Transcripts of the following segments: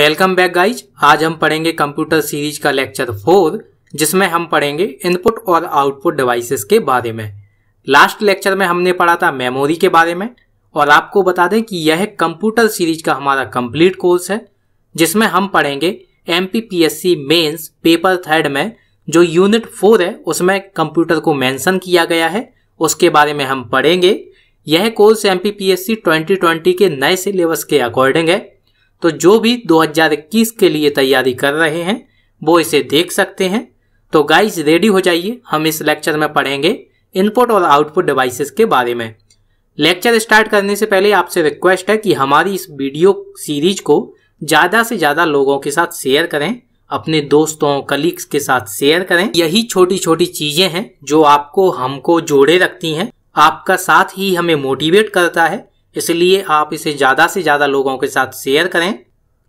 welcome back guys आज हम पढ़ेंगे कंप्यूटर सीरीज का लेक्चर फोर जिसमें हम पढ़ेंगे इनपुट और आउटपुट डिवाइसेस के बारे में लास्ट लेक्चर में हमने पढ़ा था मेमोरी के बारे में और आपको बता दें कि यह कंप्यूटर सीरीज का हमारा कंप्लीट कोर्स है जिसमें हम पढ़ेंगे M P P S C mains paper third में जो यूनिट फोर है उसमें कंप्यूटर को मैंसन किया गया है उसके बारे में हम पढ़ेंगे यह course M P P S C twenty twenty के नए सिलेबस के अकॉर्डिंग है तो जो भी 2021 के लिए तैयारी कर रहे हैं वो इसे देख सकते हैं तो गाइस रेडी हो जाइए हम इस लेक्चर में पढ़ेंगे इनपुट और आउटपुट डिवाइसेस के बारे में लेक्चर स्टार्ट करने से पहले आपसे रिक्वेस्ट है कि हमारी इस वीडियो सीरीज को ज़्यादा से ज़्यादा लोगों के साथ शेयर करें अपने दोस्तों कलीग्स के साथ शेयर करें यही छोटी छोटी चीज़ें हैं जो आपको हमको जोड़े रखती हैं आपका साथ ही हमें मोटिवेट करता है इसलिए आप इसे ज़्यादा से ज़्यादा लोगों के साथ शेयर करें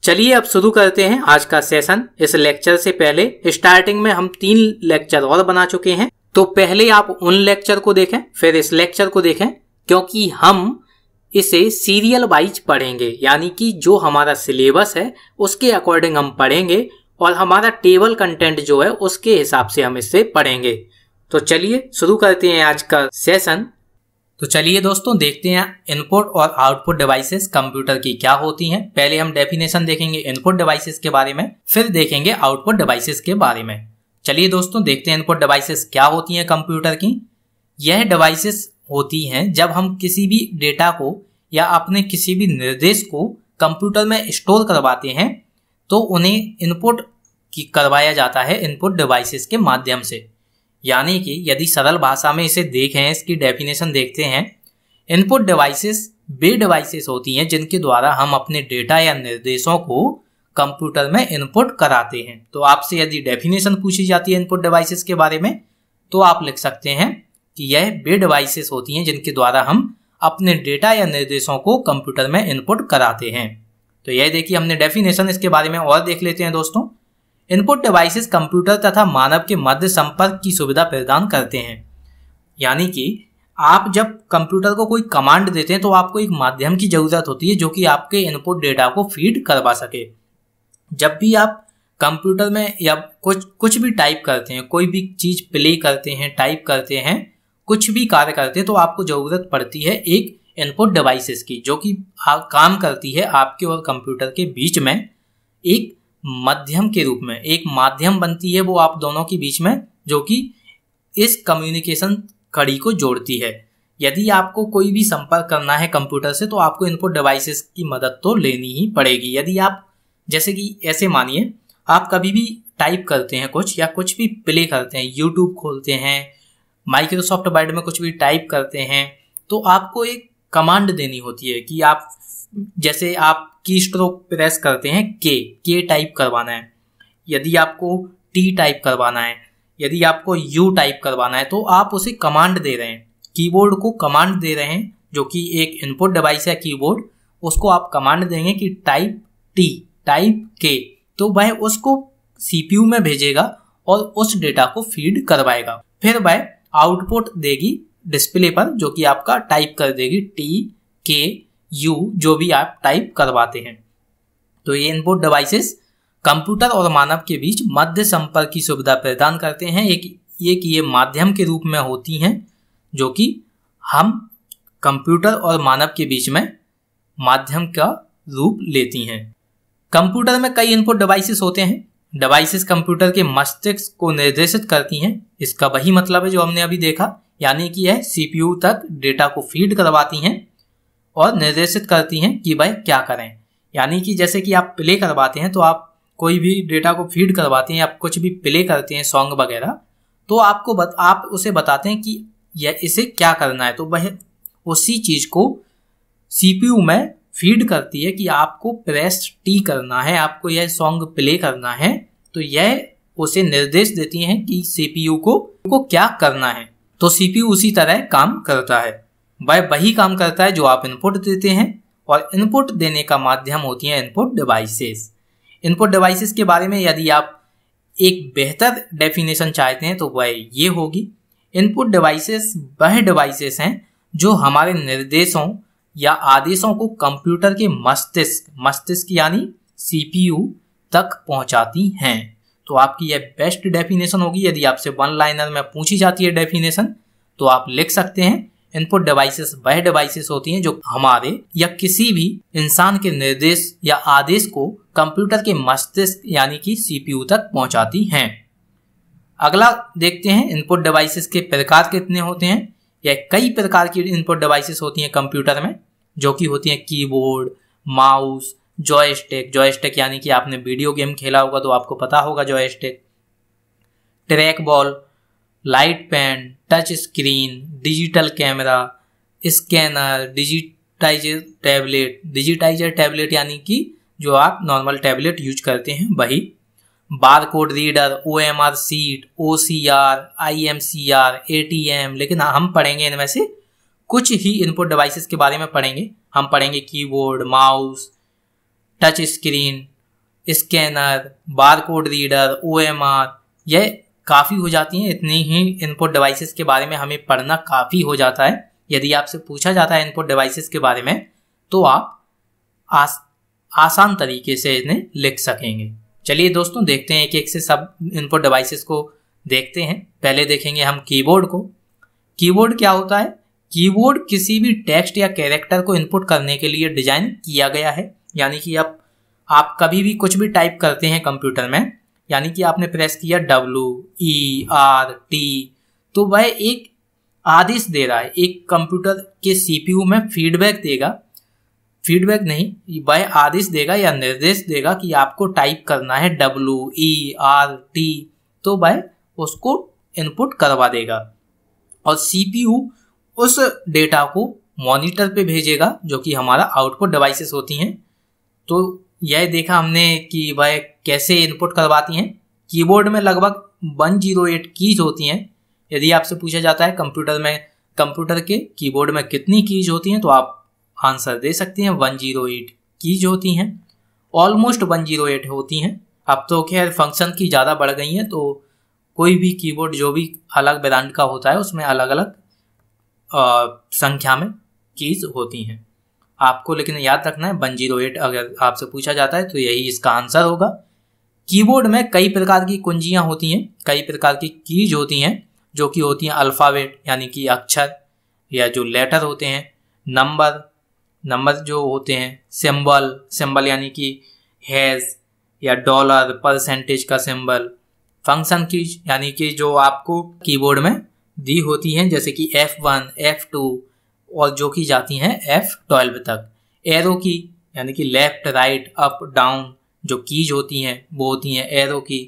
चलिए अब शुरू करते हैं आज का सेशन इस लेक्चर से पहले स्टार्टिंग में हम तीन लेक्चर और बना चुके हैं तो पहले आप उन लेक्चर को देखें फिर इस लेक्चर को देखें क्योंकि हम इसे सीरियल वाइज पढ़ेंगे यानी कि जो हमारा सिलेबस है उसके अकॉर्डिंग हम पढ़ेंगे और हमारा टेबल कंटेंट जो है उसके हिसाब से हम इसे पढ़ेंगे तो चलिए शुरू करते हैं आज का सेशन तो चलिए दोस्तों देखते हैं इनपुट और आउटपुट डिवाइसेस कंप्यूटर की क्या होती हैं पहले हम डेफिनेशन देखेंगे इनपुट डिवाइसेस के बारे में फिर देखेंगे आउटपुट डिवाइसेस के बारे में चलिए दोस्तों देखते हैं इनपुट डिवाइसेस क्या होती हैं कंप्यूटर की यह डिवाइसेस होती हैं जब हम किसी भी डेटा को या अपने किसी भी निर्देश को कंप्यूटर में स्टोर करवाते हैं तो उन्हें इनपुट करवाया जाता है इनपुट डिवाइसेस के माध्यम से यानी कि यदि सरल भाषा में इसे देखें इसकी डेफिनेशन देखते हैं इनपुट डिवाइसेस वे डिवाइसेस होती हैं जिनके द्वारा हम अपने डेटा या निर्देशों को कंप्यूटर में इनपुट कराते हैं तो आपसे यदि डेफिनेशन पूछी जाती है इनपुट डिवाइसेस के बारे में तो आप लिख सकते हैं कि यह वे डिवाइसेस होती हैं जिनके द्वारा हम अपने डेटा या निर्देशों को कंप्यूटर में इनपुट कराते हैं तो यह देखिए हमने डेफिनेशन इसके बारे में और देख लेते हैं दोस्तों इनपुट डिवाइसेस कंप्यूटर तथा मानव के मध्य संपर्क की सुविधा प्रदान करते हैं यानी कि आप जब कंप्यूटर को कोई कमांड देते हैं तो आपको एक माध्यम की ज़रूरत होती है जो कि आपके इनपुट डेटा को फीड करवा सके जब भी आप कंप्यूटर में या कुछ कुछ भी टाइप करते हैं कोई भी चीज़ प्ले करते हैं टाइप करते हैं कुछ भी कार्य करते हैं तो आपको ज़रूरत पड़ती है एक इनपुट डिवाइसेस की जो कि काम करती है आपके और कंप्यूटर के बीच में एक मध्यम के रूप में एक माध्यम बनती है वो आप दोनों के बीच में जो कि इस कम्युनिकेशन कड़ी को जोड़ती है यदि आपको कोई भी संपर्क करना है कंप्यूटर से तो आपको इनपुट डिवाइसेस की मदद तो लेनी ही पड़ेगी यदि आप जैसे कि ऐसे मानिए आप कभी भी टाइप करते हैं कुछ या कुछ भी प्ले करते हैं यूट्यूब खोलते हैं माइक्रोसॉफ्ट वर्ड में कुछ भी टाइप करते हैं तो आपको एक कमांड देनी होती है कि आप जैसे आप की स्ट्रोक प्रेस करते हैं के के टाइप करवाना है यदि आपको टी टाइप करवाना है यदि आपको यू टाइप करवाना है तो आप उसे कमांड दे रहे हैं कीबोर्ड को कमांड दे रहे हैं जो कि एक इनपुट डिवाइस है कीबोर्ड उसको आप कमांड देंगे कि टाइप टी टाइप के तो वह उसको सीपीयू में भेजेगा और उस डेटा को फीड करवाएगा फिर वह आउटपुट देगी डिस्प्ले पर जो कि आपका टाइप कर देगी टी के यू जो भी आप टाइप करवाते हैं तो ये इनपुट डिवाइसेस कंप्यूटर और मानव के बीच मध्य संपर्क की सुविधा प्रदान करते हैं एक एक ये माध्यम के रूप में होती हैं जो कि हम कंप्यूटर और मानव के बीच में माध्यम का रूप लेती हैं कंप्यूटर में कई इनपुट डिवाइसेस होते हैं डिवाइसेस कंप्यूटर के मस्तिष्क को निर्देशित करती हैं इसका वही मतलब है जो हमने अभी देखा यानी कि यह सीपीयू तक डेटा को फीड करवाती हैं और निर्देशित करती हैं कि भाई क्या करें यानी कि जैसे कि आप प्ले करवाते हैं तो आप कोई भी डेटा को फीड करवाते हैं आप कुछ भी प्ले करते हैं सॉन्ग वगैरह तो आपको बत, आप उसे बताते हैं कि यह इसे क्या करना है तो वह उसी चीज़ को सीपीयू में फीड करती है कि आपको प्रेस टी करना है आपको यह सॉन्ग प्ले करना है तो यह उसे निर्देश देती हैं कि सीपीयू को को क्या करना है तो सीपीयू उसी तरह काम करता है वह वही काम करता है जो आप इनपुट देते हैं और इनपुट देने का माध्यम होती है इनपुट डिवाइसेस इनपुट डिवाइसेस के बारे में यदि आप एक बेहतर डेफिनेशन चाहते हैं तो वह ये होगी इनपुट डिवाइसेस वह डिवाइसेस हैं जो हमारे निर्देशों या आदेशों को कंप्यूटर के मस्तिष्क मस्तिष्क यानी सीपीयू तक पहुंचाती हैं तो आपकी यह बेस्ट डेफिनेशन होगी यदि आपसे वन लाइनर में पूछी जाती है डेफिनेशन तो आप लिख सकते हैं इनपुट डिवाइसेस वह डिवाइसेस होती हैं जो हमारे या किसी भी इंसान के निर्देश या आदेश को कंप्यूटर के मस्तिष्क यानी कि सीपीयू तक पहुंचाती हैं अगला देखते हैं इनपुट डिवाइसेस के प्रकार कितने होते हैं या कई प्रकार की इनपुट डिवाइसेस होती हैं कंप्यूटर में जो कि होती हैं कीबोर्ड माउस जॉयस्टिक जॉयस्टिक यानी कि आपने वीडियो गेम खेला होगा तो आपको पता होगा joystick track ball light pen touch screen digital camera scanner digitizer tablet digitizer tablet यानी कि जो आप नॉर्मल टैबलेट यूज करते हैं वही bar code reader O M R sheet O C R I M C R A T M लेकिन हम पढ़ेंगे इनमें से कुछ ही इनपुट डिवाइसेस के बारे में पढ़ेंगे हम पढ़ेंगे keyboard mouse touch screen scanner bar code reader O M R यह काफ़ी हो जाती हैं इतनी ही इनपुट डिवाइसेस के बारे में हमें पढ़ना काफ़ी हो जाता है यदि आपसे पूछा जाता है इनपुट डिवाइसेस के बारे में तो आप आस आसान तरीके से इन्हें लिख सकेंगे चलिए दोस्तों देखते हैं एक एक से सब इनपुट डिवाइसेस को देखते हैं पहले देखेंगे हम कीबोर्ड को कीबोर्ड क्या होता है कीबोर्ड किसी भी टेक्स्ट या कैरेक्टर को इनपुट करने के लिए डिजाइन किया गया है यानी कि अब आप, आप कभी भी कुछ भी टाइप करते हैं कंप्यूटर में यानी कि आपने प्रेस किया डब्लू ई आर टी तो वह एक आदेश दे रहा है एक कंप्यूटर के सीपीयू में फीडबैक देगा फीडबैक नहीं वह आदेश देगा या निर्देश देगा कि आपको टाइप करना है डब्लू ई आर टी तो वह उसको इनपुट करवा देगा और सीपीयू उस डेटा को मॉनिटर पे भेजेगा जो कि हमारा आउटपुट डिवाइसेस होती हैं तो यह देखा हमने कि वह कैसे इनपुट करवाती हैं कीबोर्ड में लगभग 108 कीज होती हैं यदि आपसे पूछा जाता है कंप्यूटर में कंप्यूटर के कीबोर्ड में कितनी कीज होती हैं तो आप आंसर दे सकती हैं 108 कीज होती हैं ऑलमोस्ट 108 होती हैं अब तो खैर फंक्शन की ज़्यादा बढ़ गई हैं तो कोई भी कीबोर्ड जो भी अलग ब्रांड का होता है उसमें अलग अलग संख्या में कीज होती हैं आपको लेकिन याद रखना है वन जीरो एट अगर आपसे पूछा जाता है तो यही इसका आंसर होगा कीबोर्ड में कई प्रकार की कुंजियाँ होती हैं कई प्रकार की कीज होती हैं जो कि होती हैं अल्फ़ावेट यानी कि अक्षर या जो लेटर होते हैं नंबर नंबर जो होते हैं सिंबल सिंबल यानी कि हैज़ या डॉलर परसेंटेज का सिंबल फंक्शन की यानी कि जो आपको कीबोर्ड में दी होती हैं जैसे कि एफ़ वन एफ टू और जो कि जाती हैं एफ ट्वेल्व तक एरो की यानी कि लेफ्ट राइट अप डाउन जो कीज होती हैं वो होती हैं एरो की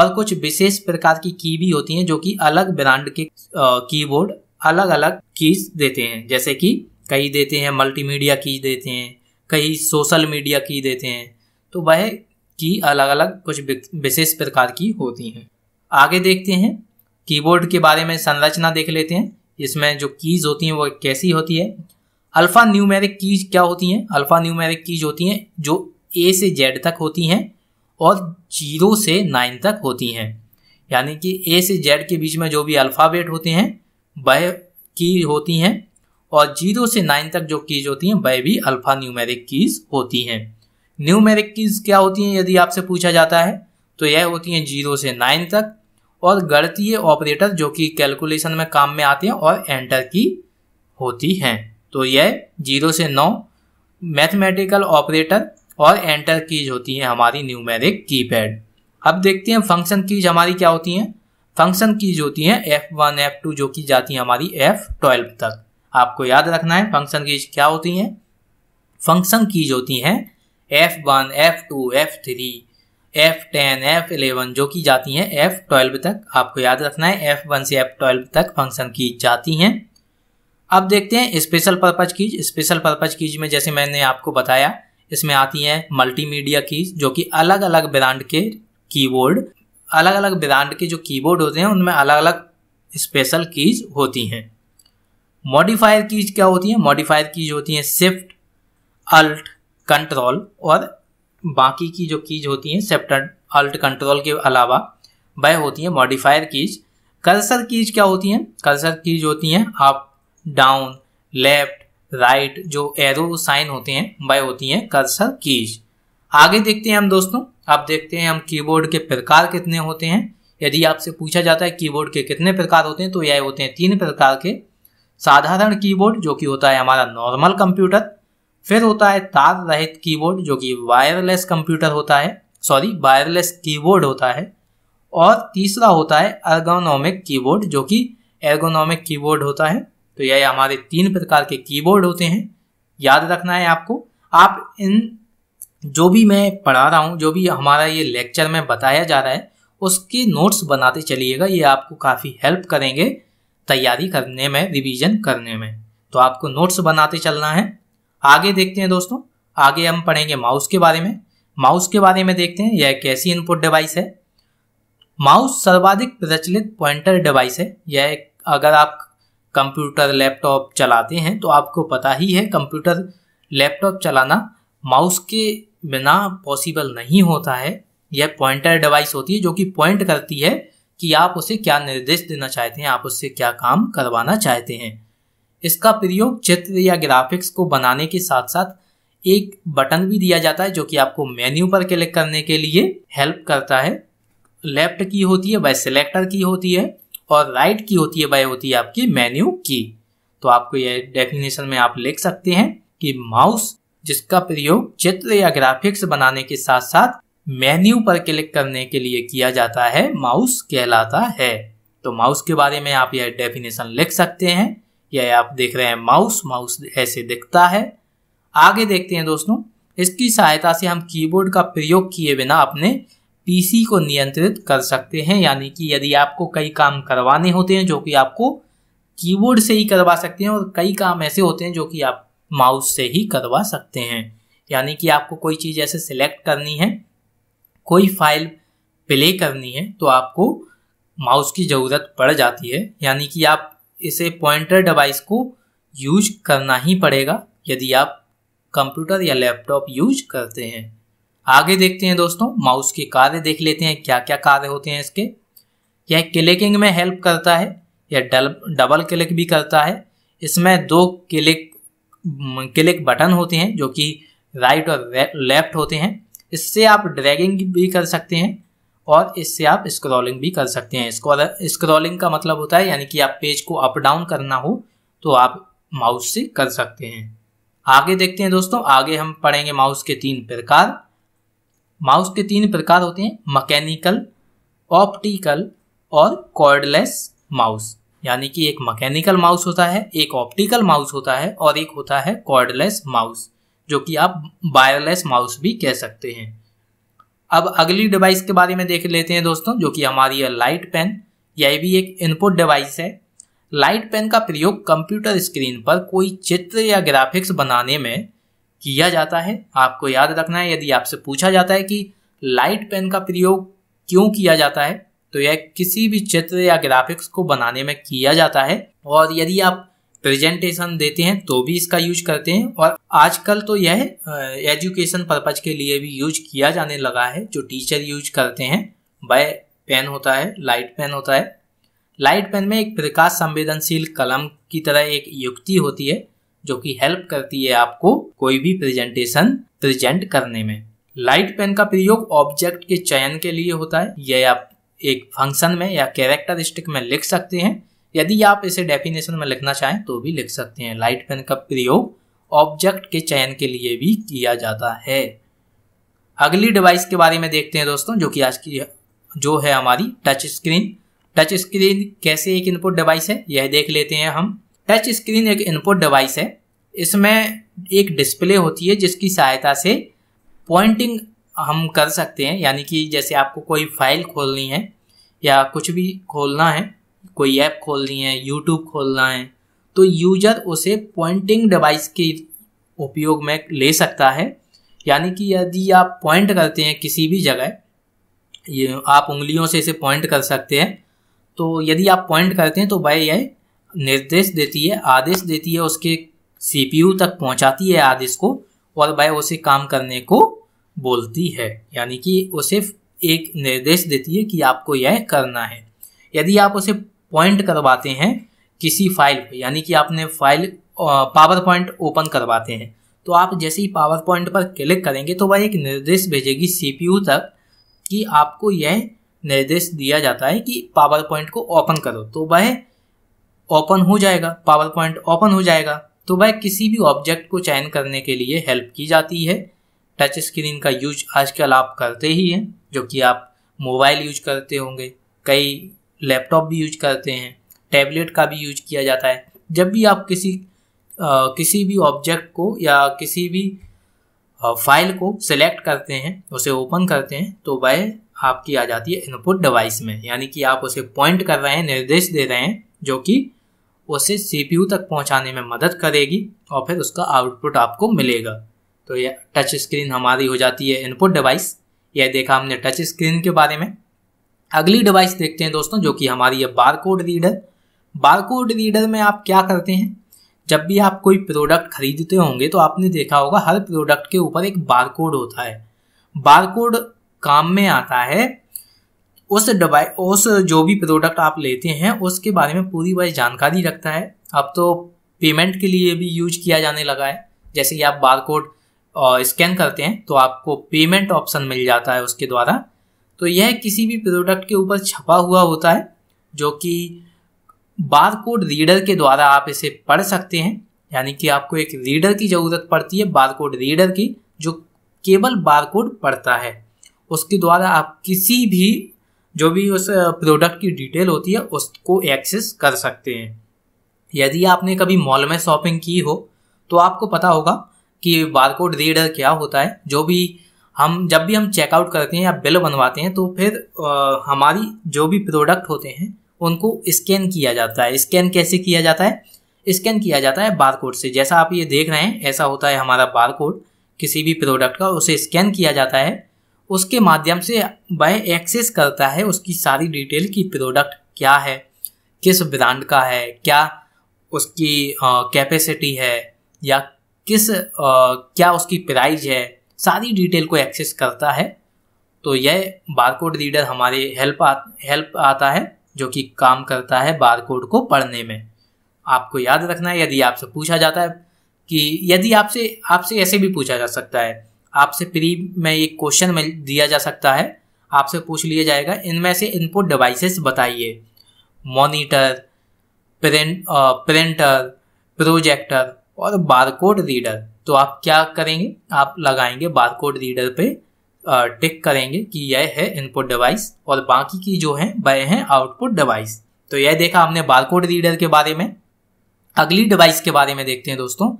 और कुछ विशेष प्रकार की की भी होती हैं जो कि अलग ब्रांड के कीबोर्ड अलग अलग कीज देते हैं जैसे कि कई देते हैं मल्टीमीडिया कीज देते हैं कई सोशल मीडिया की देते हैं तो वह की अलग अलग कुछ विशेष प्रकार की होती हैं आगे देखते हैं कीबोर्ड के बारे में संरचना देख लेते हैं इसमें जो कीज़ होती हैं वो कैसी होती है अल्फ़ा न्यूमेरिक कीज क्या होती हैं अल्फ़ा न्यूमेरिक कीज होती हैं जो ए से जेड तक होती हैं और जीरो से नाइन तक होती हैं यानी कि ए से जेड के बीच में जो भी अल्फ़ाबेट होते हैं वह की होती हैं और जीरो से नाइन तक जो कीज होती हैं वह भी अल्फ़ा न्यूमेरिक कीज़ होती हैं न्यूमेरिक कीज़ क्या होती हैं यदि आपसे पूछा जाता है तो यह होती हैं जीरो से नाइन तक और गणतीय ऑपरेटर जो कि कैलकुलेशन में काम में आते हैं और एंटर की होती हैं तो यह जीरो से नौ मैथमेटिकल ऑपरेटर और एंटर कीज होती हैं हमारी न्यूमेरिक कीपैड अब देखते हैं फंक्शन कीज हमारी क्या होती हैं फंक्शन कीज होती हैं एफ वन एफ टू जो कि जाती हैं हमारी एफ ट्वेल्व तक आपको याद रखना है फंक्शन कीज क्या होती हैं फंक्शन कीज होती हैं F one F two F three F ten F eleven जो की जाती हैं एफ ट्वेल्व तक आपको याद रखना है एफ वन से एफ ट्वेल्व तक फंक्शन की जाती हैं अब देखते हैं special purpose keys special purpose keys में जैसे मैंने आपको बताया इसमें आती हैं मल्टीमीडिया कीज जो कि अलग अलग ब्रांड के कीबोर्ड अलग अलग ब्रांड के जो कीबोर्ड होते हैं उनमें अलग अलग स्पेशल कीज होती हैं मॉडिफायर कीज क्या होती है मॉडिफायर कीज होती हैं शिफ्ट अल्ट कंट्रोल और बाकी की जो कीज होती हैं सेप्टर अल्ट कंट्रोल के अलावा वह होती हैं मॉडिफायर कीज कल्सर कीज क्या होती हैं कल्सर कीज होती हैं आप डाउन लेफ्ट राइट जो एरो साइन होते हैं वह होती हैं कल्सर कीज आगे देखते हैं हम दोस्तों आप देखते हैं हम कीबोर्ड के प्रकार कितने होते हैं यदि आपसे पूछा जाता है कीबोर्ड के कितने प्रकार होते हैं तो यह होते हैं तीन प्रकार के साधारण कीबोर्ड जो कि होता है हमारा नॉर्मल कंप्यूटर फिर होता है तार रहित कीबोर्ड जो कि वायरलेस कंप्यूटर होता है सॉरी वायरलेस कीबोर्ड होता है और तीसरा होता है अर्गोनॉमिक कीबोर्ड जो कि एर्गोनॉमिक कीबोर्ड होता है तो यह हमारे तीन प्रकार के कीबोर्ड होते हैं याद रखना है आपको आप इन जो भी मैं पढ़ा रहा हूँ जो भी हमारा ये लेक्चर में बताया जा रहा है उसके नोट्स बनाते चलिएगा ये आपको काफ़ी हेल्प करेंगे तैयारी करने में रिवीजन करने में तो आपको नोट्स बनाते चलना है आगे देखते हैं दोस्तों आगे हम पढ़ेंगे माउस के बारे में माउस के बारे में देखते हैं यह एक ऐसी इनपुट डिवाइस है माउस सर्वाधिक प्रचलित पॉइंटर डिवाइस है यह एक अगर आप कंप्यूटर लैपटॉप चलाते हैं तो आपको पता ही है कंप्यूटर लैपटॉप चलाना माउस के बिना पॉसिबल नहीं होता है यह पॉइंटर डिवाइस होती है जो कि पॉइंट करती है कि आप उसे क्या निर्देश देना चाहते हैं आप उससे क्या काम करवाना चाहते हैं इसका प्रयोग चित्र या ग्राफिक्स को बनाने के साथ साथ एक बटन भी दिया जाता है जो कि आपको मेन्यू पर क्लिक करने के लिए हेल्प करता है लेफ्ट की होती है बाय सिलेक्टर की होती है और राइट की होती है बाय होती है आपकी मेन्यू की तो आपको यह डेफिनेशन में आप लिख सकते हैं कि माउस जिसका प्रयोग चित्र या ग्राफिक्स बनाने के साथ साथ मेन्यू पर क्लिक करने के लिए किया जाता है माउस कहलाता है तो माउस के बारे में आप यह डेफिनेशन लिख सकते हैं यह आप देख रहे हैं माउस माउस ऐसे दिखता है आगे देखते हैं दोस्तों इसकी सहायता से हम कीबोर्ड का प्रयोग किए बिना अपने पीसी को नियंत्रित कर सकते हैं यानी कि यदि आपको कई काम करवाने होते हैं जो कि आपको कीबोर्ड से ही करवा सकते हैं और कई काम ऐसे होते हैं जो कि आप माउस से ही करवा सकते हैं यानी कि आपको कोई चीज़ ऐसे सिलेक्ट करनी है कोई फाइल प्ले करनी है तो आपको माउस की ज़रूरत पड़ जाती है यानी कि आप इसे पॉइंटर डिवाइस को यूज करना ही पड़ेगा यदि आप कंप्यूटर या लैपटॉप यूज करते हैं आगे देखते हैं दोस्तों माउस के कार्य देख लेते हैं क्या क्या कार्य होते हैं इसके यह क्लिकिंग में हेल्प करता है यह डबल क्लिक भी करता है इसमें दो क्लिक क्लिक बटन होते हैं जो कि राइट और लेफ्ट होते हैं इससे आप ड्रैगिंग भी कर सकते हैं और इससे आप स्क्रॉलिंग भी कर सकते हैं स्क्रॉलिंग का मतलब होता है यानी कि आप पेज को अप डाउन करना हो तो आप माउस से कर सकते हैं आगे देखते हैं दोस्तों आगे हम पढ़ेंगे माउस के तीन प्रकार माउस के तीन प्रकार होते हैं मकैनिकल ऑप्टिकल और कॉर्डलेस माउस यानी कि एक मकैनिकल माउस होता है एक ऑप्टिकल माउस होता है और एक होता है कॉर्डलेस माउस जो कि आप वायरलेस माउस भी कह सकते हैं अब अगली डिवाइस के बारे में देख लेते हैं दोस्तों जो कि हमारी है लाइट पेन यह भी एक इनपुट डिवाइस है लाइट पेन का प्रयोग कंप्यूटर स्क्रीन पर कोई चित्र या ग्राफिक्स बनाने में किया जाता है आपको याद रखना है यदि आपसे पूछा जाता है कि लाइट पेन का प्रयोग क्यों किया जाता है तो यह किसी भी चित्र या ग्राफिक्स को बनाने में किया जाता है और यदि आप प्रेजेंटेशन देते हैं तो भी इसका यूज करते हैं और आजकल तो यह एजुकेशन पर्पज के लिए भी यूज किया जाने लगा है जो टीचर यूज करते हैं बाय पेन होता है लाइट पेन होता है लाइट पेन में एक प्रकाश संवेदनशील कलम की तरह एक युक्ति होती है जो कि हेल्प करती है आपको कोई भी प्रेजेंटेशन प्रेजेंट करने में लाइट पेन का प्रयोग ऑब्जेक्ट के चयन के लिए होता है यह आप एक फंक्शन में या कैरेक्टरिस्टिक में लिख सकते हैं यदि आप इसे डेफिनेशन में लिखना चाहें तो भी लिख सकते हैं लाइट पेन का प्रयोग ऑब्जेक्ट के चयन के लिए भी किया जाता है अगली डिवाइस के बारे में देखते हैं दोस्तों जो कि आज की जो है हमारी टच स्क्रीन टच स्क्रीन कैसे एक इनपुट डिवाइस है यह देख लेते हैं हम टच स्क्रीन एक इनपुट डिवाइस है इसमें एक डिस्प्ले होती है जिसकी सहायता से पॉइंटिंग हम कर सकते हैं यानी कि जैसे आपको कोई फाइल खोलनी है या कुछ भी खोलना है कोई ऐप खोलनी है यूट्यूब खोलना है तो यूजर उसे पॉइंटिंग डिवाइस के उपयोग में ले सकता है यानी कि यदि आप पॉइंट करते हैं किसी भी जगह ये आप उंगलियों से इसे पॉइंट कर सकते हैं तो यदि आप पॉइंट करते हैं तो वह यह निर्देश देती है आदेश देती है उसके सीपीयू तक पहुंचाती है आदेश को और वह उसे काम करने को बोलती है यानी कि उसे एक निर्देश देती है कि आपको यह करना है यदि आप उसे पॉइंट करवाते हैं किसी फाइल पर यानी कि आपने फाइल पावर पॉइंट ओपन करवाते हैं तो आप जैसे ही पावर पॉइंट पर क्लिक करेंगे तो वह एक निर्देश भेजेगी सीपीयू तक कि आपको यह निर्देश दिया जाता है कि पावर पॉइंट को ओपन करो तो वह ओपन हो जाएगा पावर पॉइंट ओपन हो जाएगा तो वह किसी भी ऑब्जेक्ट को चयन करने के लिए हेल्प की जाती है टच स्क्रीन का यूज आजकल आप करते ही हैं जो कि आप मोबाइल यूज करते होंगे कई लैपटॉप भी यूज करते हैं टैबलेट का भी यूज किया जाता है जब भी आप किसी आ, किसी भी ऑब्जेक्ट को या किसी भी फाइल को सिलेक्ट करते हैं उसे ओपन करते हैं तो वह आपकी आ जाती है इनपुट डिवाइस में यानी कि आप उसे पॉइंट कर रहे हैं निर्देश दे रहे हैं जो कि उसे सी तक पहुंचाने में मदद करेगी और फिर उसका आउटपुट आपको मिलेगा तो यह टच स्क्रीन हमारी हो जाती है इनपुट डिवाइस यह देखा हमने टच स्क्रीन के बारे में अगली डिवाइस देखते हैं दोस्तों जो कि हमारी है बारकोड रीडर बारकोड रीडर में आप क्या करते हैं जब भी आप कोई प्रोडक्ट खरीदते होंगे तो आपने देखा होगा हर प्रोडक्ट के ऊपर एक बारकोड होता है बारकोड काम में आता है उस डबाई उस जो भी प्रोडक्ट आप लेते हैं उसके बारे में पूरी वाइज जानकारी रखता है अब तो पेमेंट के लिए भी यूज किया जाने लगा है जैसे कि आप बारकोड स्कैन करते हैं तो आपको पेमेंट ऑप्शन मिल जाता है उसके द्वारा तो यह किसी भी प्रोडक्ट के ऊपर छपा हुआ होता है जो कि बार कोड रीडर के द्वारा आप इसे पढ़ सकते हैं यानी कि आपको एक रीडर की ज़रूरत पड़ती है बार कोड रीडर की जो केवल बार कोड पढ़ता है उसके द्वारा आप किसी भी जो भी उस प्रोडक्ट की डिटेल होती है उसको एक्सेस कर सकते हैं यदि आपने कभी मॉल में शॉपिंग की हो तो आपको पता होगा कि बारकोड रीडर क्या होता है जो भी हम जब भी हम चेकआउट करते हैं या बिल बनवाते हैं तो फिर आ, हमारी जो भी प्रोडक्ट होते हैं उनको स्कैन किया जाता है स्कैन कैसे किया जाता है स्कैन किया जाता है बारकोड से जैसा आप ये देख रहे हैं ऐसा होता है हमारा बारकोड किसी भी प्रोडक्ट का उसे स्कैन किया जाता है उसके माध्यम से वह एक्सेस करता है उसकी सारी डिटेल कि प्रोडक्ट क्या है किस ब्रांड का है क्या उसकी कैपेसिटी है या किस आ, क्या उसकी प्राइस है सारी डिटेल को एक्सेस करता है तो यह बारकोड रीडर हमारे हेल्प आ हेल्प आता है जो कि काम करता है बारकोड को पढ़ने में आपको याद रखना है यदि आपसे पूछा जाता है कि यदि आपसे आपसे ऐसे भी पूछा जा सकता है आपसे प्री में एक क्वेश्चन में दिया जा सकता है आपसे पूछ लिया जाएगा इनमें से इनपुट डिवाइसेस बताइए मॉनिटर प्रिंट प्रिंटर प्रोजेक्टर और बारकोड रीडर तो आप क्या करेंगे आप लगाएंगे बारकोड रीडर पे टिक करेंगे कि यह है इनपुट डिवाइस और बाकी की जो है वह है आउटपुट डिवाइस तो यह देखा हमने बारकोड रीडर के बारे में अगली डिवाइस के बारे में देखते हैं दोस्तों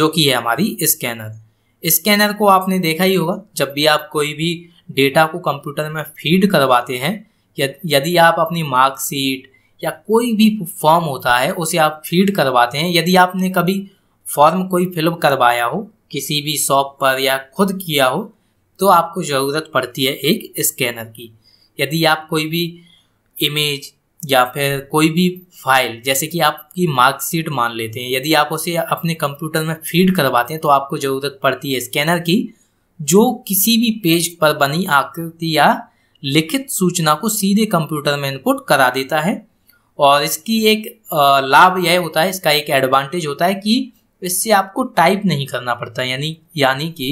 जो कि है हमारी स्कैनर स्कैनर को आपने देखा ही होगा जब भी आप कोई भी डेटा को कंप्यूटर में फीड करवाते हैं यदि आप अपनी मार्कशीट या कोई भी फॉर्म होता है उसे आप फीड करवाते हैं यदि आपने कभी फॉर्म कोई फिलअप करवाया हो किसी भी शॉप पर या खुद किया हो तो आपको ज़रूरत पड़ती है एक स्कैनर की यदि आप कोई भी इमेज या फिर कोई भी फाइल जैसे कि आपकी मार्कशीट मान लेते हैं यदि आप उसे अपने कंप्यूटर में फीड करवाते हैं तो आपको ज़रूरत पड़ती है स्कैनर की जो किसी भी पेज पर बनी आकृति या लिखित सूचना को सीधे कंप्यूटर में इनपुट करा देता है और इसकी एक लाभ यह होता है इसका एक एडवांटेज होता है कि इससे आपको टाइप नहीं करना पड़ता यानी यानी कि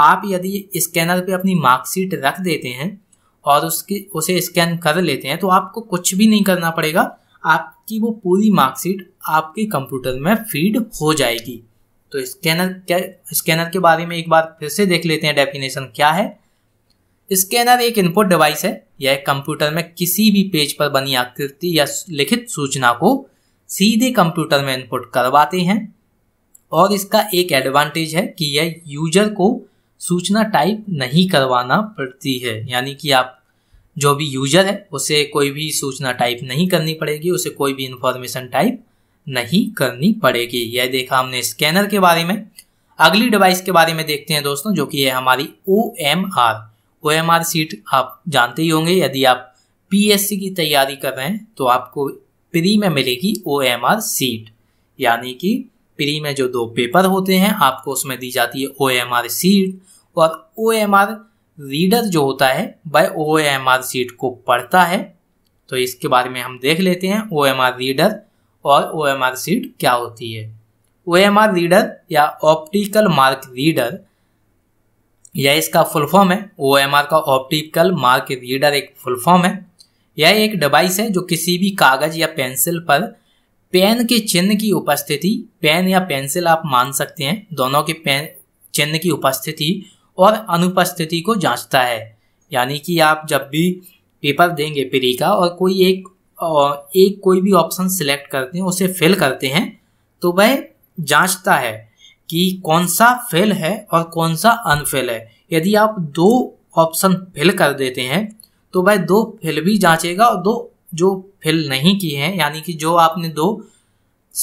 आप यदि स्कैनर पे अपनी मार्कशीट रख देते हैं और उसकी उसे स्कैन कर लेते हैं तो आपको कुछ भी नहीं करना पड़ेगा आपकी वो पूरी मार्कशीट आपके कंप्यूटर में फीड हो जाएगी तो स्कैनर क्या स्कैनर के बारे में एक बार फिर से देख लेते हैं डेफिनेशन क्या है स्कैनर एक इनपुट डिवाइस है यह कंप्यूटर में किसी भी पेज पर बनी आकृति या लिखित सूचना को सीधे कंप्यूटर में इनपुट करवाते हैं और इसका एक एडवांटेज है कि यह यूजर को सूचना टाइप नहीं करवाना पड़ती है यानी कि आप जो भी यूजर है उसे कोई भी सूचना टाइप नहीं करनी पड़ेगी उसे कोई भी इंफॉर्मेशन टाइप नहीं करनी पड़ेगी यह देखा हमने स्कैनर के बारे में अगली डिवाइस के बारे में देखते हैं दोस्तों जो कि है हमारी O M R O M R sheet आप जानते ही होंगे यदि आप पी एस सी की तैयारी कर रहे हैं तो आपको फ्री में मिलेगी ओ एम आर सीट यानी कि प्री में जो दो पेपर होते हैं आपको उसमें दी जाती है ओ एम आर सीट और ओ एम आर रीडर जो होता है वह ओ एम आर सीट को पढ़ता है तो इसके बारे में हम देख लेते हैं ओ एम आर रीडर और ओ एम आर सीट क्या होती है ओ एम आर रीडर या ऑप्टिकल मार्क रीडर यह इसका फुल फॉर्म है ओ एम आर का ऑप्टिकल मार्क रीडर एक फुल फॉर्म है यह एक डिवाइस है जो किसी भी कागज़ या पेंसिल पर पेन के चिन्ह की उपस्थिति पेन या पेंसिल आप मान सकते हैं दोनों के पेन चिन्ह की उपस्थिति और अनुपस्थिति को जांचता है यानी कि आप जब भी पेपर देंगे पेरी का और कोई एक और एक कोई भी ऑप्शन सिलेक्ट करते हैं उसे फेल करते हैं तो वह जांचता है कि कौन सा फेल है और कौन सा अनफेल है यदि आप दो ऑप्शन फिल कर देते हैं तो वह दो फेल भी जांचेगा और दो जो फिल नहीं किए हैं यानी कि जो आपने दो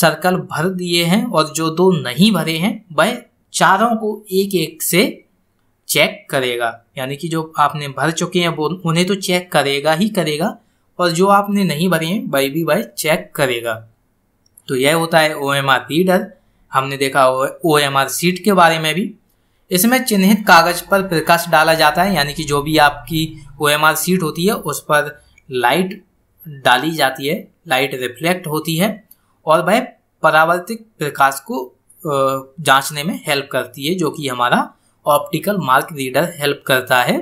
सर्कल भर दिए हैं और जो दो नहीं भरे हैं वह चारों को एक एक से चेक करेगा यानी कि जो आपने भर चुके हैं वो उन्हें तो चेक करेगा ही करेगा और जो आपने नहीं भरे हैं वही भी वह चेक करेगा तो यह होता है ओ एम आर रीडर हमने देखा ओ एम आर सीट के बारे में भी इसमें चिन्हित कागज पर प्रकाश डाला जाता है यानी कि जो भी आपकी ओ एम आर सीट होती है उस पर लाइट डाली जाती है लाइट रिफ्लेक्ट होती है और वह परावर्तित प्रकाश को जांचने में हेल्प करती है जो कि हमारा ऑप्टिकल मार्क रीडर हेल्प करता है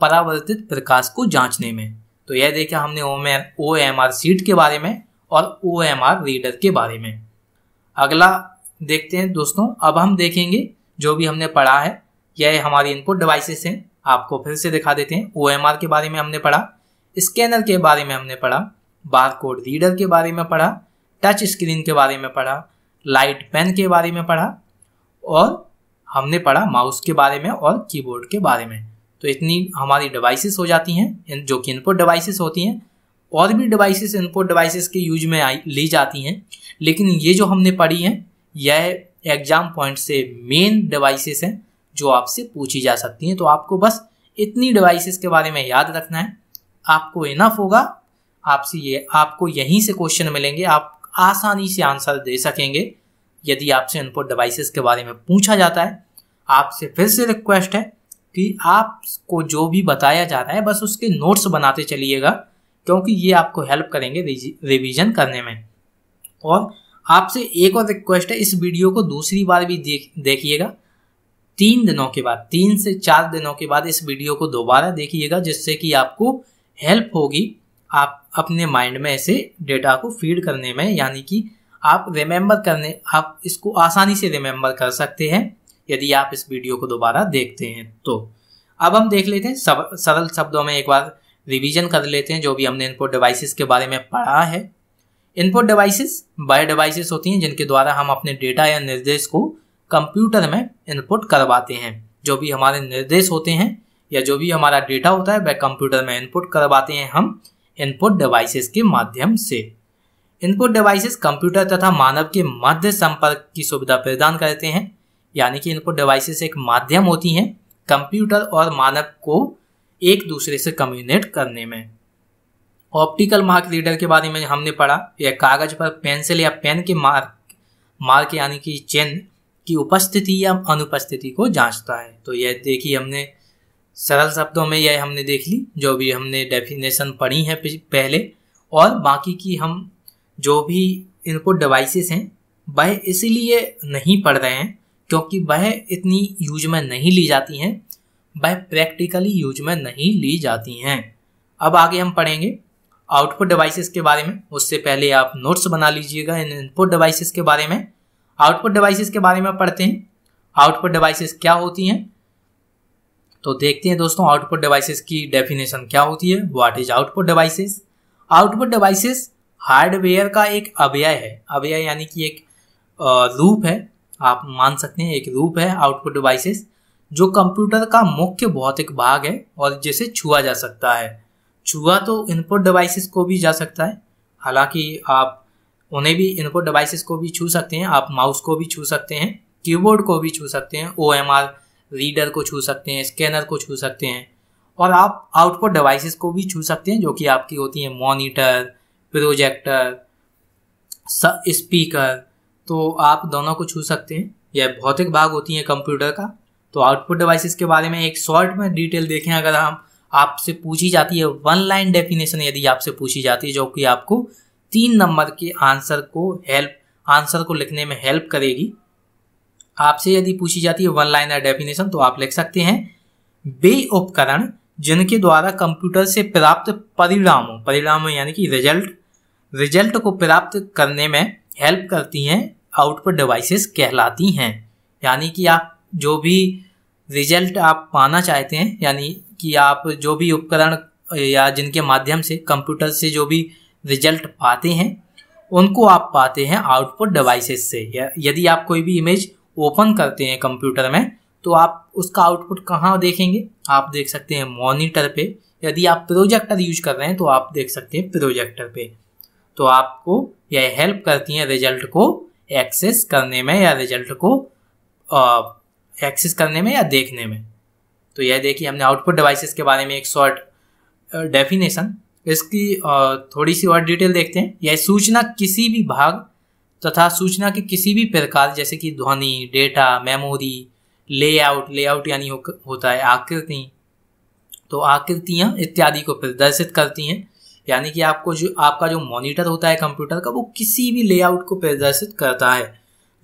परावर्तित प्रकाश को जांचने में तो यह देखा हमने O M O M R sheet के बारे में और ओ एम आर रीडर के बारे में अगला देखते हैं दोस्तों अब हम देखेंगे जो भी हमने पढ़ा है यह हमारी इनपुट डिवाइसेस हैं आपको फिर से दिखा देते हैं ओ एम आर के बारे में हमने पढ़ा स्कैनर के बारे में हमने पढ़ा बार कोड रीडर के बारे में पढ़ा टच स्क्रीन के बारे में पढ़ा लाइट पेन के बारे में पढ़ा और हमने पढ़ा माउस के बारे में और कीबोर्ड के बारे में तो इतनी हमारी डिवाइसेस हो जाती हैं जो कि इनपुट डिवाइसेस होती हैं और भी डिवाइसेस इनपुट डिवाइसेस के यूज में आई ली जाती हैं लेकिन ये जो हमने पढ़ी हैं यह एग्ज़ाम पॉइंट से मेन डिवाइसेस हैं जो आपसे पूछी जा सकती हैं तो आपको बस इतनी डिवाइसेस के बारे में याद रखना है आपको इनफ होगा आपसे ये आपको यहीं से क्वेश्चन मिलेंगे आप आसानी से आंसर दे सकेंगे यदि आपसे इनपुट डिवाइसेस के बारे में पूछा जाता है आपसे फिर से रिक्वेस्ट है कि आपको जो भी बताया जा रहा है बस उसके नोट्स बनाते चलिएगा क्योंकि ये आपको हेल्प करेंगे रिवीजन करने में और आपसे एक और रिक्वेस्ट है इस वीडियो को दूसरी बार भी देख देखिएगा तीन दिनों के बाद तीन से चार दिनों के बाद इस वीडियो को दोबारा देखिएगा जिससे कि आपको हेल्प होगी आप अपने माइंड में ऐसे डेटा को फीड करने में यानी कि आप रिमेंबर करने आप इसको आसानी से रिमेंबर कर सकते हैं यदि आप इस वीडियो को दोबारा देखते हैं तो अब हम देख लेते हैं सब सरल शब्दों में एक बार रिवीजन कर लेते हैं जो भी हमने इनपुट डिवाइसेस के बारे में पढ़ा है इनपुट डिवाइसेस बाय डिवाइसेस होती हैं जिनके द्वारा हम अपने डेटा या निर्देश को कंप्यूटर में इनपुट करवाते हैं जो भी हमारे निर्देश होते हैं या जो भी हमारा डेटा होता है वह कंप्यूटर में इनपुट करवाते हैं हम इनपुट डिवाइसेस के माध्यम से इनपुट डिवाइसेस कंप्यूटर तथा मानव के मध्य संपर्क की सुविधा प्रदान करते हैं यानी कि इनपुट डिवाइसेस एक माध्यम होती हैं कंप्यूटर और मानव को एक दूसरे से कम्युनिकेट करने में ऑप्टिकल मार्क रीडर के बारे में हमने पढ़ा यह कागज पर पेंसिल या पेन के मार्क मार्क यानी कि चिन्ह की उपस्थिति या अनुपस्थिति को जांचता है तो यह देखिए हमने सरल शब्दों में यह हमने देख ली जो भी हमने डेफिनेशन पढ़ी है पहले और बाकी की हम जो भी इनपुट डिवाइसेस हैं वह इसीलिए नहीं पढ़ रहे हैं क्योंकि वह इतनी यूज में नहीं ली जाती हैं वह प्रैक्टिकली यूज में नहीं ली जाती हैं अब आगे हम पढ़ेंगे आउटपुट डिवाइसेस के बारे में उससे पहले आप नोट्स बना लीजिएगा इन इनपुट डिवाइसेस के बारे में आउटपुट डिवाइसेस के बारे में पढ़ते हैं आउटपुट डिवाइसेस क्या होती हैं तो देखते हैं दोस्तों आउटपुट डिवाइसेस की डेफिनेशन क्या होती है what is output devices output devices hardware का एक अव्यय है अव्यय यानी कि एक रूप है आप मान सकते हैं एक रूप है आउटपुट डिवाइसेस जो कंप्यूटर का मुख्य भौतिक भाग है और जिसे छुआ जा सकता है छुआ तो इनपुट डिवाइसेस को भी जा सकता है हालांकि आप उन्हें भी इनपुट डिवाइसेस को भी छू सकते हैं आप माउस को भी छू सकते हैं कीबोर्ड को भी छू सकते हैं ओ एम आर रीडर को छू सकते हैं स्कैनर को छू सकते हैं और आप आउटपुट डिवाइसेस को भी छू सकते हैं जो कि आपकी होती हैं मॉनिटर प्रोजेक्टर स्पीकर तो आप दोनों को छू सकते हैं यह भौतिक भाग होती है कंप्यूटर का तो आउटपुट डिवाइसेस के बारे में एक शॉर्ट में डिटेल देखें अगर हम आपसे पूछी जाती है वन लाइन डेफिनेशन यदि आपसे पूछी जाती है जो कि आपको तीन नंबर के आंसर को हेल्प आंसर को लिखने में हेल्प करेगी आपसे यदि पूछी जाती है वन लाइनर डेफिनेशन तो आप लिख सकते हैं वे उपकरण जिनके द्वारा कंप्यूटर से प्राप्त परिणामों परिणामों यानी कि रिजल्ट रिजल्ट को प्राप्त करने में हेल्प करती हैं आउटपुट डिवाइसेस कहलाती हैं यानी कि आप जो भी रिजल्ट आप पाना चाहते हैं यानी कि आप जो भी उपकरण या जिनके माध्यम से कंप्यूटर से जो भी रिजल्ट पाते हैं उनको आप पाते हैं आउटपुट डिवाइसेस से यदि आप कोई भी इमेज ओपन करते हैं कंप्यूटर में तो आप उसका आउटपुट कहाँ देखेंगे आप देख सकते हैं मॉनिटर पे यदि आप प्रोजेक्टर यूज कर रहे हैं तो आप देख सकते हैं प्रोजेक्टर पे तो आपको यह हेल्प करती हैं रिजल्ट को एक्सेस करने में या रिजल्ट को एक्सेस करने में या देखने में तो यह देखिए हमने आउटपुट डिवाइसेस के बारे में एक शॉर्ट डेफिनेशन इसकी आ, थोड़ी सी और डिटेल देखते हैं यह सूचना किसी भी भाग तथा सूचना के किसी भी प्रकार जैसे कि ध्वनि डेटा मेमोरी लेआउट लेआउट यानी हो, होता है आकृति तो आकृतियाँ इत्यादि को प्रदर्शित करती हैं यानी कि आपको जो आपका जो मॉनिटर होता है कंप्यूटर का वो किसी भी लेआउट को प्रदर्शित करता है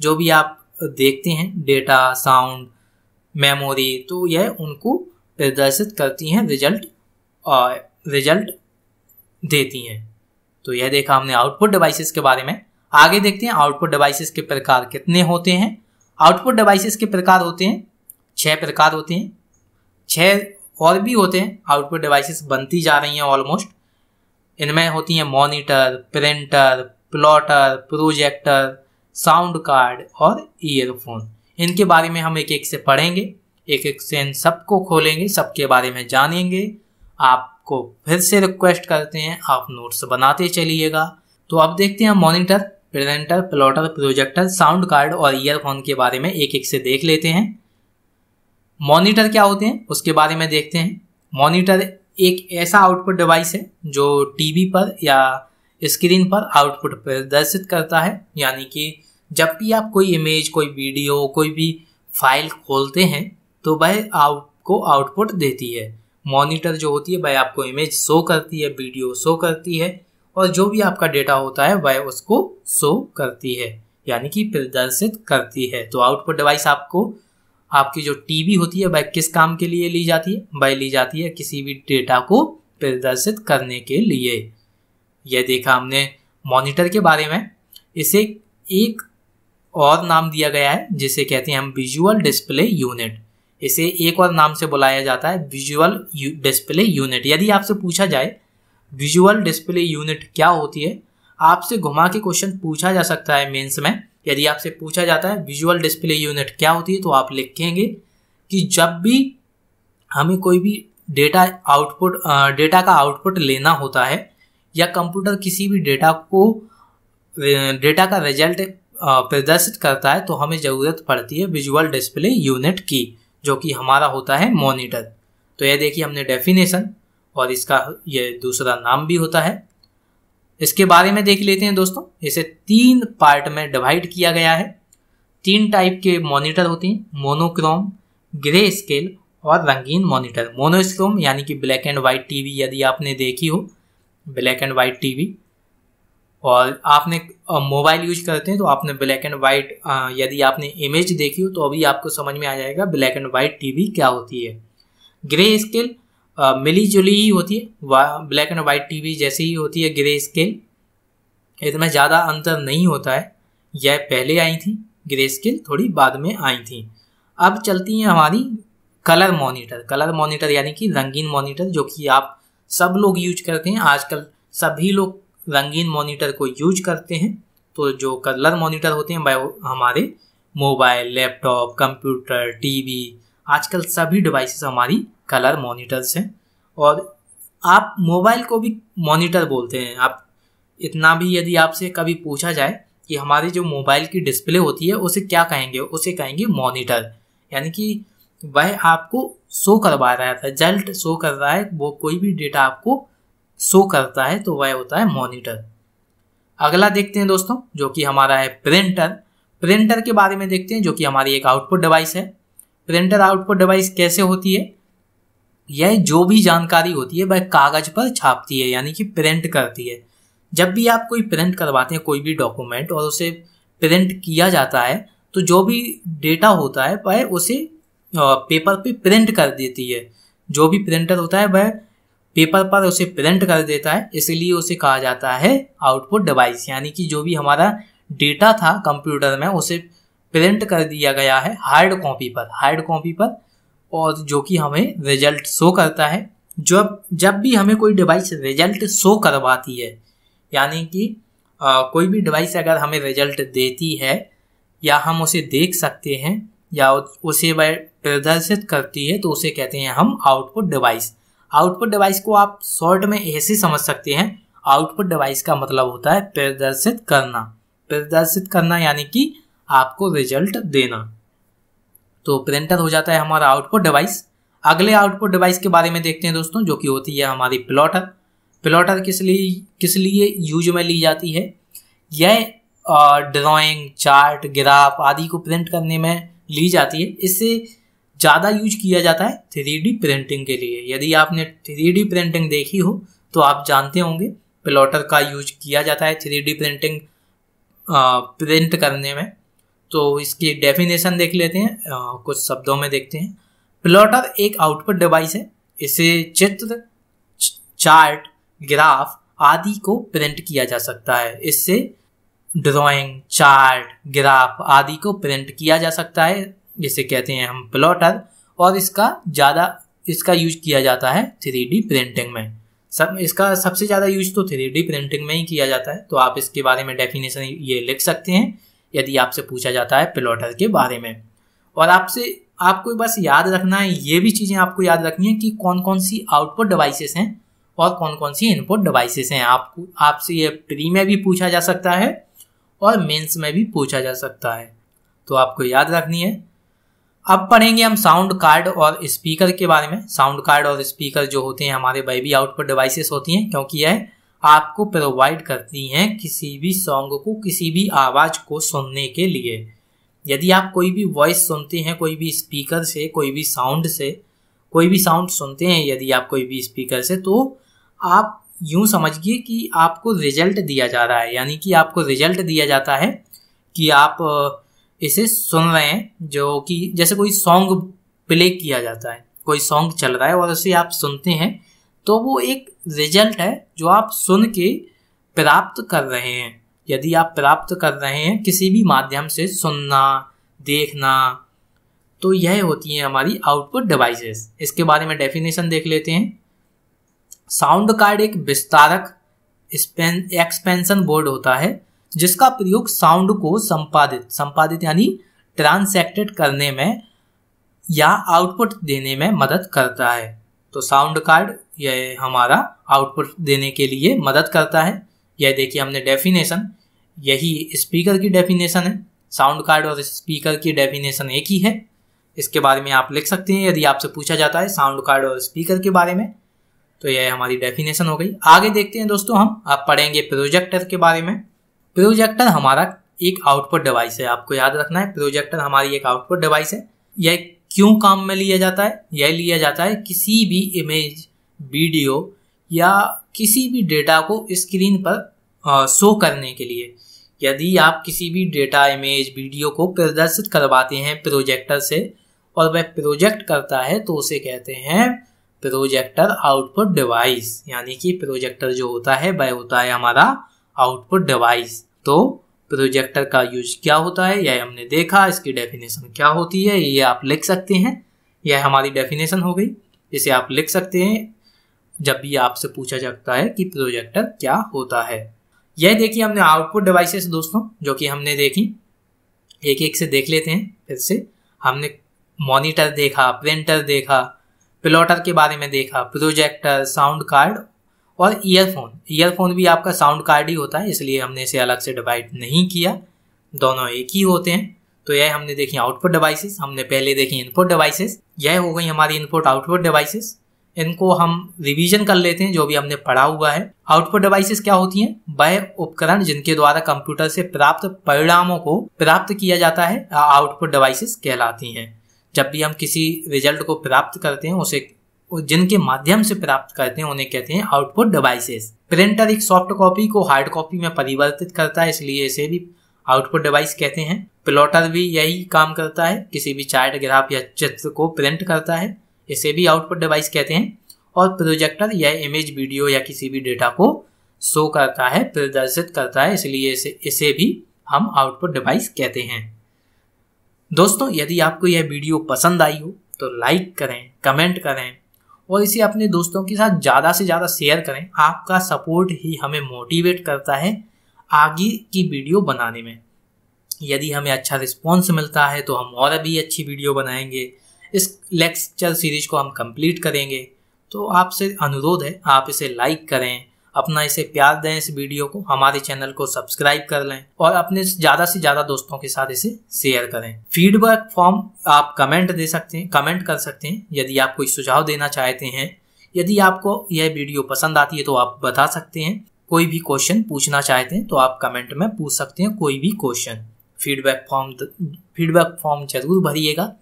जो भी आप देखते हैं डेटा साउंड मेमोरी तो यह उनको प्रदर्शित करती हैं रिजल्ट और रिजल्ट देती हैं तो यह देखा हमने आउटपुट डिवाइसेस के बारे में आगे देखते हैं आउटपुट डिवाइसेस के प्रकार कितने होते हैं आउटपुट डिवाइसेस के प्रकार होते हैं छः प्रकार होते हैं छः और भी होते हैं आउटपुट डिवाइसेस बनती जा रही हैं ऑलमोस्ट इनमें होती हैं monitor printer plotter projector sound card और ईयरफोन इनके बारे में हम एक एक से पढ़ेंगे एक एक से इन सबको खोलेंगे सबके बारे में जानेंगे आपको फिर से रिक्वेस्ट करते हैं आप नोट्स बनाते चलिएगा तो अब देखते हैं monitor presenter plotter projector sound card और ईयरफोन के बारे में एक एक से देख लेते हैं मॉनिटर क्या होते हैं उसके बारे में देखते हैं मॉनिटर एक ऐसा आउटपुट डिवाइस है जो टीवी पर या स्क्रीन पर आउटपुट प्रदर्शित करता है यानी कि जब भी आप कोई इमेज कोई वीडियो कोई भी फाइल खोलते हैं तो वह आपको आउटपुट देती है मॉनिटर जो होती है वह आपको इमेज शो करती है वीडियो शो करती है और जो भी आपका डेटा होता है वह उसको शो करती है यानी कि प्रदर्शित करती है तो आउटपुट डिवाइस आपको आपकी जो टीवी होती है वह किस काम के लिए ली जाती है वह ली जाती है किसी भी डेटा को प्रदर्शित करने के लिए यह देखा हमने मॉनिटर के बारे में इसे एक और नाम दिया गया है जिसे कहते हैं हम विजुअल डिस्प्ले यूनिट इसे एक और नाम से बुलाया जाता है विजुअल डिस्प्ले यूनिट यदि आपसे पूछा जाए विजुअल डिस्प्ले यूनिट क्या होती है आपसे घुमा के क्वेश्चन पूछा जा सकता है मेंस में यदि आपसे पूछा जाता है विजुअल डिस्प्ले यूनिट क्या होती है तो आप लिखेंगे कि जब भी हमें कोई भी डेटा आउटपुट डेटा का आउटपुट लेना होता है या कंप्यूटर किसी भी डेटा को डेटा का रिजल्ट प्रदर्शित करता है तो हमें ज़रूरत पड़ती है विजुअल डिस्प्ले यूनिट की जो कि हमारा होता है मॉनिटर तो यह देखिए हमने डेफिनेशन और इसका ये दूसरा नाम भी होता है इसके बारे में देख लेते हैं दोस्तों इसे तीन पार्ट में डिवाइड किया गया है तीन टाइप के मॉनिटर होते हैं मोनोक्रोम ग्रे स्केल और रंगीन मॉनिटर मोनोस्क्रोम यानी कि ब्लैक एंड वाइट टीवी यदि आपने देखी हो ब्लैक एंड वाइट टीवी और आपने मोबाइल यूज करते हैं तो आपने ब्लैक एंड वाइट यदि आपने इमेज देखी हो तो अभी आपको समझ में आ जाएगा ब्लैक एंड वाइट टीवी क्या होती है ग्रे स्केल मिली जुली ही होती है ब्लैक एंड वाइट टीवी जैसी ही होती है ग्रे स्केल इतना ज़्यादा अंतर नहीं होता है यह पहले आई थी ग्रे स्केल थोड़ी बाद में आई थी अब चलती हैं हमारी कलर मॉनिटर कलर मॉनिटर यानी कि रंगीन मॉनिटर जो कि आप सब लोग यूज करते हैं आजकल सभी लोग रंगीन मॉनिटर को यूज करते हैं तो जो कलर मॉनिटर होते हैं भाई हमारे मोबाइल लैपटॉप कंप्यूटर टीवी आजकल सभी डिवाइसेस हमारी कलर मोनिटर से और आप मोबाइल को भी मॉनिटर बोलते हैं आप इतना भी यदि आपसे कभी पूछा जाए कि हमारी जो मोबाइल की डिस्प्ले होती है उसे क्या कहेंगे उसे कहेंगे मॉनिटर यानी कि वह आपको शो करवा रहा है रिजल्ट शो कर रहा है वो कोई भी डेटा आपको शो करता है तो वह होता है मॉनिटर अगला देखते हैं दोस्तों जो कि हमारा है प्रिंटर प्रिंटर के बारे में देखते हैं जो कि हमारी एक आउटपुट डिवाइस है प्रिंटर आउटपुट डिवाइस कैसे होती है यह जो भी जानकारी होती है वह कागज पर छापती है यानी कि प्रिंट करती है जब भी आप कोई प्रिंट करवाते हैं कोई भी डॉक्यूमेंट और उसे प्रिंट किया जाता है तो जो भी डेटा होता है वह उसे पेपर पे प्रिंट कर देती है जो भी प्रिंटर होता है वह पेपर पर उसे प्रिंट कर देता है इसलिए उसे कहा जाता है आउटपुट डिवाइस यानी कि जो भी हमारा डेटा था कंप्यूटर में उसे प्रिंट कर दिया गया है हार्ड कॉपी पर हार्ड कॉपी पर और जो कि हमें रिजल्ट शो करता है जब जब भी हमें कोई डिवाइस रिजल्ट शो करवाती है यानी कि आ, कोई भी डिवाइस अगर हमें रिजल्ट देती है या हम उसे देख सकते हैं या उसे वह प्रदर्शित करती है तो उसे कहते हैं हम आउटपुट डिवाइस आउटपुट डिवाइस को आप शॉर्ट में ऐसे समझ सकते हैं आउटपुट डिवाइस का मतलब होता है प्रदर्शित करना प्रदर्शित करना यानी कि आपको रिजल्ट देना तो प्रिंटर हो जाता है हमारा आउटपुट डिवाइस अगले आउटपुट डिवाइस के बारे में देखते हैं दोस्तों जो कि होती है हमारी प्लॉटर प्लॉटर किस लिए किस लिए यूज में ली जाती है यह ड्राइंग चार्ट ग्राफ आदि को प्रिंट करने में ली जाती है इससे ज़्यादा यूज किया जाता है थ्री प्रिंटिंग के लिए यदि आपने थ्री प्रिंटिंग देखी हो तो आप जानते होंगे प्लॉटर का यूज किया जाता है थ्री प्रिंटिंग प्रिंट करने में तो इसकी डेफिनेशन देख लेते हैं आ, कुछ शब्दों में देखते हैं प्लॉटर एक आउटपुट डिवाइस है इसे चित्र चार्ट ग्राफ आदि को प्रिंट किया जा सकता है इससे ड्राइंग चार्ट ग्राफ आदि को प्रिंट किया जा सकता है जिसे कहते हैं हम प्लॉटर और इसका ज़्यादा इसका यूज किया जाता है थ्री प्रिंटिंग में सब इसका सबसे ज़्यादा यूज तो थ्री प्रिंटिंग में ही किया जाता है तो आप इसके बारे में डेफिनेशन ये लिख सकते हैं यदि आपसे पूछा जाता है प्लॉटर के बारे में और आपसे आपको बस याद रखना है ये भी चीज़ें आपको याद रखनी है कि कौन कौन सी आउटपुट डिवाइसेस हैं और कौन कौन सी इनपुट डिवाइसेस हैं आपको आपसे ये प्री में भी पूछा जा सकता है और मेंस में भी पूछा जा सकता है तो आपको याद रखनी है अब पढ़ेंगे हम साउंड कार्ड और स्पीकर के बारे में साउंड कार्ड और स्पीकर जो होते हैं हमारे बेबी आउटपुट डिवाइसेस होती हैं क्योंकि यह आपको प्रोवाइड करती हैं किसी भी सॉन्ग को किसी भी आवाज़ को सुनने के लिए यदि आप कोई भी वॉइस सुनते हैं कोई भी स्पीकर से कोई भी साउंड से कोई भी साउंड सुनते हैं यदि आप कोई भी स्पीकर से तो आप यूं समझिए कि आपको रिजल्ट दिया जा रहा है यानी कि आपको रिजल्ट दिया जाता है कि आप इसे सुन रहे हैं जो कि जैसे कोई सॉन्ग प्ले किया जाता है कोई सॉन्ग चल रहा है और उसे आप सुनते हैं तो वो एक रिजल्ट है जो आप सुन के प्राप्त कर रहे हैं यदि आप प्राप्त कर रहे हैं किसी भी माध्यम से सुनना देखना तो यह होती है हमारी आउटपुट डिवाइसेस इसके बारे में डेफिनेशन देख लेते हैं साउंड कार्ड एक विस्तारक एक्सपेंशन बोर्ड होता है जिसका प्रयोग साउंड को संपादित संपादित यानी ट्रांसैक्टेड करने में या आउटपुट देने में मदद करता है तो साउंड कार्ड यह हमारा आउटपुट देने के लिए मदद करता है यह देखिए हमने डेफिनेशन यही स्पीकर की डेफिनेशन है साउंड कार्ड और स्पीकर की डेफिनेशन एक ही है इसके बारे में आप लिख सकते हैं यदि आपसे पूछा जाता है साउंड कार्ड और स्पीकर के बारे में तो यह हमारी डेफिनेशन हो गई आगे देखते हैं दोस्तों हम आप पढ़ेंगे प्रोजेक्टर के बारे में प्रोजेक्टर हमारा एक आउटपुट डिवाइस है आपको याद रखना है प्रोजेक्टर हमारी एक आउटपुट डिवाइस है यह क्यों काम में लिया जाता है यह लिया जाता है किसी भी इमेज वीडियो या किसी भी डेटा को स्क्रीन पर शो करने के लिए यदि आप किसी भी डेटा इमेज वीडियो को प्रदर्शित करवाते हैं प्रोजेक्टर से और वह प्रोजेक्ट करता है तो उसे कहते हैं प्रोजेक्टर आउटपुट डिवाइस यानी कि प्रोजेक्टर जो होता है वह होता है हमारा आउटपुट डिवाइस तो प्रोजेक्टर का यूज क्या होता है यह हमने देखा इसकी डेफिनेशन क्या होती है ये आप लिख सकते हैं यह हमारी डेफिनेशन हो गई इसे आप लिख सकते हैं जब भी आपसे पूछा जाता है कि प्रोजेक्टर क्या होता है यह देखिए हमने आउटपुट डिवाइसेस दोस्तों जो कि हमने देखी एक एक से देख लेते हैं फिर से हमने मॉनिटर देखा प्रिंटर देखा प्लॉटर के बारे में देखा प्रोजेक्टर साउंड कार्ड और ईयरफोन ईयरफोन भी आपका साउंड कार्ड ही होता है इसलिए हमने इसे अलग से डिवाइड नहीं किया दोनों एक ही होते हैं तो यह हमने देखी आउटपुट डिवाइसेस हमने पहले देखी इनपुट डिवाइसेस यह हो गई हमारी इनपुट आउटपुट डिवाइसेस इनको हम रिवीजन कर लेते हैं जो भी हमने पढ़ा हुआ है आउटपुट डिवाइसेस क्या होती हैं वह उपकरण जिनके द्वारा कंप्यूटर से प्राप्त परिणामों को प्राप्त किया जाता है आउटपुट डिवाइसेस कहलाती हैं जब भी हम किसी रिजल्ट को प्राप्त करते हैं उसे जिनके माध्यम से प्राप्त करते हैं उन्हें कहते हैं आउटपुट डिवाइसेस प्रिंटर एक सॉफ्ट कॉपी को हार्ड कॉपी में परिवर्तित करता है इसलिए इसे भी आउटपुट डिवाइस कहते हैं प्लॉटर भी यही काम करता है किसी भी चार्ट ग्राफ या चित्र को प्रिंट करता है इसे भी आउटपुट डिवाइस कहते हैं और प्रोजेक्टर या इमेज वीडियो या किसी भी डेटा को शो करता है प्रदर्शित करता है इसलिए इसे इसे भी हम आउटपुट डिवाइस कहते हैं दोस्तों यदि आपको यह वीडियो पसंद आई हो तो लाइक करें कमेंट करें और इसे अपने दोस्तों के साथ ज़्यादा से ज़्यादा शेयर करें आपका सपोर्ट ही हमें मोटिवेट करता है आगे की वीडियो बनाने में यदि हमें अच्छा रिस्पॉन्स मिलता है तो हम और भी अच्छी वीडियो बनाएंगे इस लेक्चर सीरीज को हम कंप्लीट करेंगे तो आपसे अनुरोध है आप इसे लाइक करें अपना इसे प्यार दें इस वीडियो को हमारे चैनल को सब्सक्राइब कर लें और अपने ज़्यादा से ज़्यादा दोस्तों के साथ इसे शेयर करें फीडबैक फॉर्म आप कमेंट दे सकते हैं कमेंट कर सकते हैं यदि आप कोई सुझाव देना चाहते हैं यदि आपको यह वीडियो पसंद आती है तो आप बता सकते हैं कोई भी क्वेश्चन पूछना चाहते हैं तो आप कमेंट में पूछ सकते हैं कोई भी question feedback form feedback form जरूर भरिएगा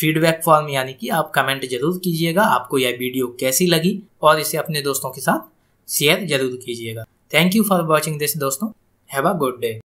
फीडबैक फॉर्म यानी कि आप कमेंट जरूर कीजिएगा आपको यह वीडियो कैसी लगी और इसे अपने दोस्तों के साथ शेयर जरूर कीजिएगा thank you for watching this दोस्तों हैव अ गुड डे